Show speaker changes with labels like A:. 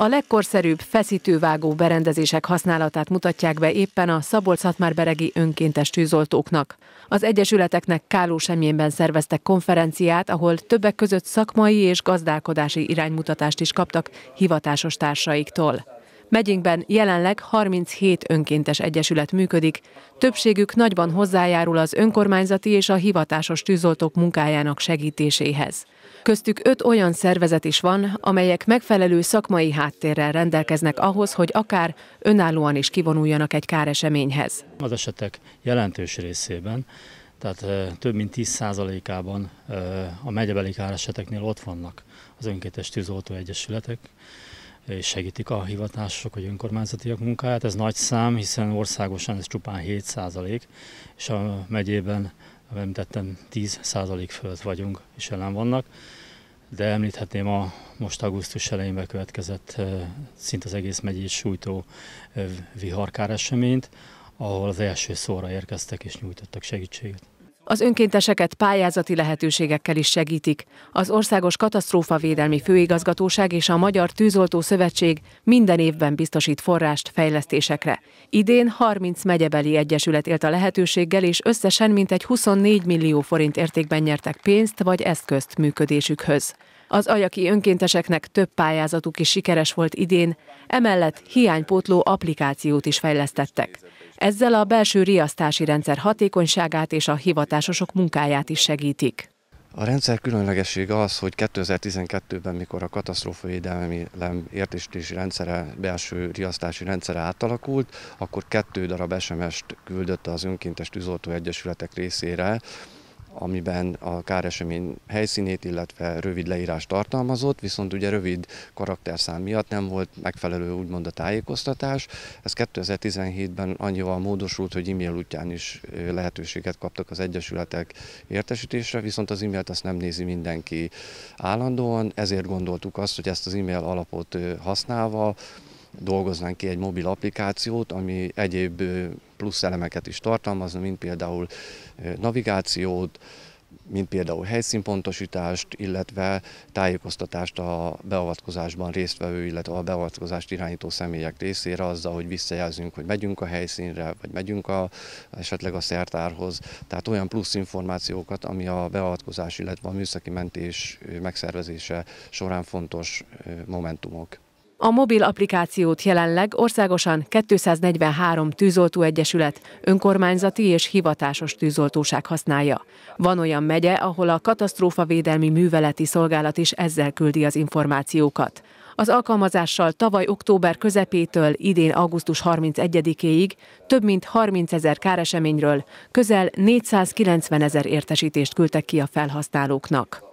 A: A legkorszerűbb feszítővágó berendezések használatát mutatják be éppen a szabolcs beregi önkéntes tűzoltóknak. Az egyesületeknek semjénben szerveztek konferenciát, ahol többek között szakmai és gazdálkodási iránymutatást is kaptak hivatásos társaiktól. Megyénkben jelenleg 37 önkéntes egyesület működik, többségük nagyban hozzájárul az önkormányzati és a hivatásos tűzoltók munkájának segítéséhez. Köztük öt olyan szervezet is van, amelyek megfelelő szakmai háttérrel rendelkeznek ahhoz, hogy akár önállóan is kivonuljanak egy káreseményhez.
B: Az esetek jelentős részében tehát több mint 10%-ában a megyebeli káreseteknél ott vannak az önkéntes tűzoltó egyesületek, és segítik a hivatások vagy önkormányzatiak munkáját. Ez nagy szám, hiszen országosan ez csupán 7 százalék, és a megyében, nem tettem, 10 százalék fölött vagyunk és ellen vannak. De említhetném a most augusztus elején bekövetkezett szint az egész megyét sújtó viharkár eseményt, ahol az első szóra érkeztek és nyújtottak segítséget.
A: Az önkénteseket pályázati lehetőségekkel is segítik. Az Országos Katasztrófavédelmi Főigazgatóság és a Magyar Tűzoltó Szövetség minden évben biztosít forrást fejlesztésekre. Idén 30 megyebeli egyesület élt a lehetőséggel, és összesen mintegy 24 millió forint értékben nyertek pénzt vagy eszközt működésükhöz. Az ajaki önkénteseknek több pályázatuk is sikeres volt idén, emellett hiánypótló applikációt is fejlesztettek. Ezzel a belső riasztási rendszer hatékonyságát és a hivatásosok munkáját is segítik.
C: A rendszer különlegessége az, hogy 2012-ben, mikor a katasztrófavédelmi értésítési rendszere, belső riasztási rendszere átalakult, akkor kettő darab SMS-t küldött az önkéntes tűzoltó egyesületek részére, amiben a káresemény helyszínét, illetve rövid leírás tartalmazott, viszont ugye rövid karakterszám miatt nem volt megfelelő úgymond a tájékoztatás. Ez 2017-ben annyival módosult, hogy e-mail útján is lehetőséget kaptak az egyesületek értesítésre, viszont az e-mailt azt nem nézi mindenki állandóan, ezért gondoltuk azt, hogy ezt az e-mail alapot használva dolgoznánk ki egy mobil applikációt, ami egyéb plusz elemeket is tartalmazna, mint például navigációt, mint például helyszínpontosítást, illetve tájékoztatást a beavatkozásban résztvevő, illetve a beavatkozást irányító személyek részére azzal, hogy visszajelzünk, hogy megyünk a helyszínre, vagy megyünk a, esetleg a szertárhoz. Tehát olyan plusz információkat, ami a beavatkozás, illetve a műszaki mentés megszervezése során fontos momentumok.
A: A mobil applikációt jelenleg országosan 243 tűzoltó egyesület, önkormányzati és hivatásos tűzoltóság használja. Van olyan megye, ahol a katasztrófavédelmi műveleti szolgálat is ezzel küldi az információkat. Az alkalmazással tavaly október közepétől idén augusztus 31-éig több mint 30 ezer káreseményről közel 490 ezer értesítést küldtek ki a felhasználóknak.